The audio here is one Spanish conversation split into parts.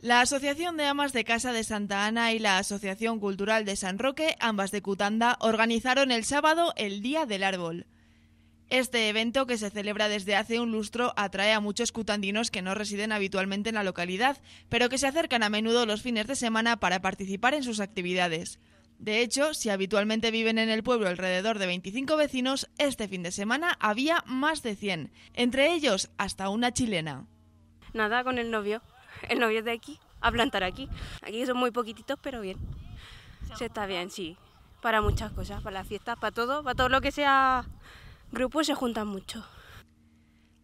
La Asociación de Amas de Casa de Santa Ana y la Asociación Cultural de San Roque, ambas de Cutanda, organizaron el sábado el Día del Árbol. Este evento, que se celebra desde hace un lustro, atrae a muchos cutandinos que no residen habitualmente en la localidad, pero que se acercan a menudo los fines de semana para participar en sus actividades. De hecho, si habitualmente viven en el pueblo alrededor de 25 vecinos, este fin de semana había más de 100, entre ellos hasta una chilena. Nada con el novio. el novio es de aquí, a plantar aquí. Aquí son muy poquititos, pero bien. Se está bien, sí. Para muchas cosas, para las fiestas, para todo, para todo lo que sea grupo se juntan mucho.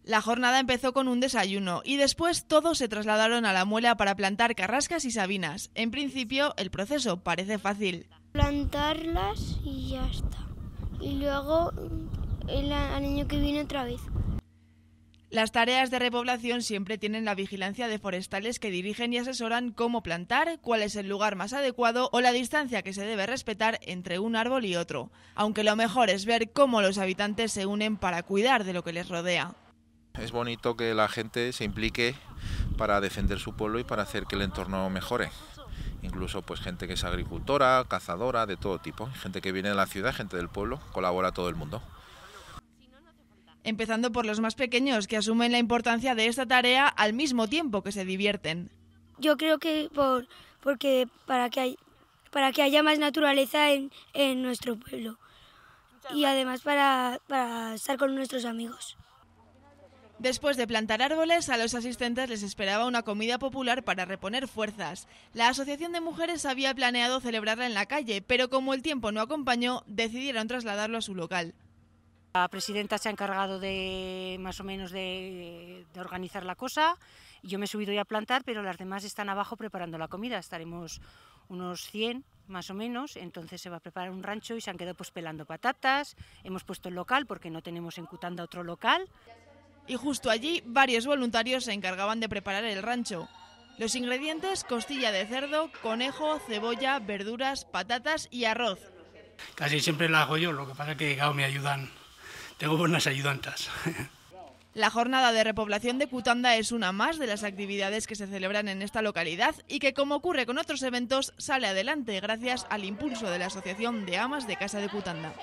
La jornada empezó con un desayuno y después todos se trasladaron a la muela para plantar carrascas y sabinas. En principio, el proceso parece fácil. Plantarlas y ya está. Y luego el año que viene otra vez. Las tareas de repoblación siempre tienen la vigilancia de forestales que dirigen y asesoran cómo plantar, cuál es el lugar más adecuado o la distancia que se debe respetar entre un árbol y otro, aunque lo mejor es ver cómo los habitantes se unen para cuidar de lo que les rodea. Es bonito que la gente se implique para defender su pueblo y para hacer que el entorno mejore incluso pues gente que es agricultora, cazadora, de todo tipo, gente que viene de la ciudad, gente del pueblo, colabora todo el mundo empezando por los más pequeños, que asumen la importancia de esta tarea al mismo tiempo que se divierten. Yo creo que por, porque para que, para que haya más naturaleza en, nuestro pueblo y además para, para estar con nuestros amigos. Después de plantar árboles, a los asistentes les esperaba una comida popular para reponer fuerzas. La Asociación de Mujeres había planeado celebrarla en la calle, pero como el tiempo no acompañó, decidieron trasladarlo a su local. La presidenta se ha encargado de más o menos de, organizar la cosa. Yo me he subido ya a plantar, pero las demás están abajo preparando la comida. Estaremos unos 100 más o menos, entonces se va a preparar un rancho y se han quedado pues pelando patatas, hemos puesto el local porque no tenemos en Cutanda otro local. Y justo allí varios voluntarios se encargaban de preparar el rancho. Los ingredientes, costilla de cerdo, conejo, cebolla, verduras, patatas y arroz. Casi siempre la hago yo, lo que pasa es que me ayudan tengo buenas ayudantas. La jornada de repoblación de Cutanda es una más de las actividades que se celebran en esta localidad y que, como ocurre con otros eventos, sale adelante gracias al impulso de la Asociación de Amas de Casa de Cutanda.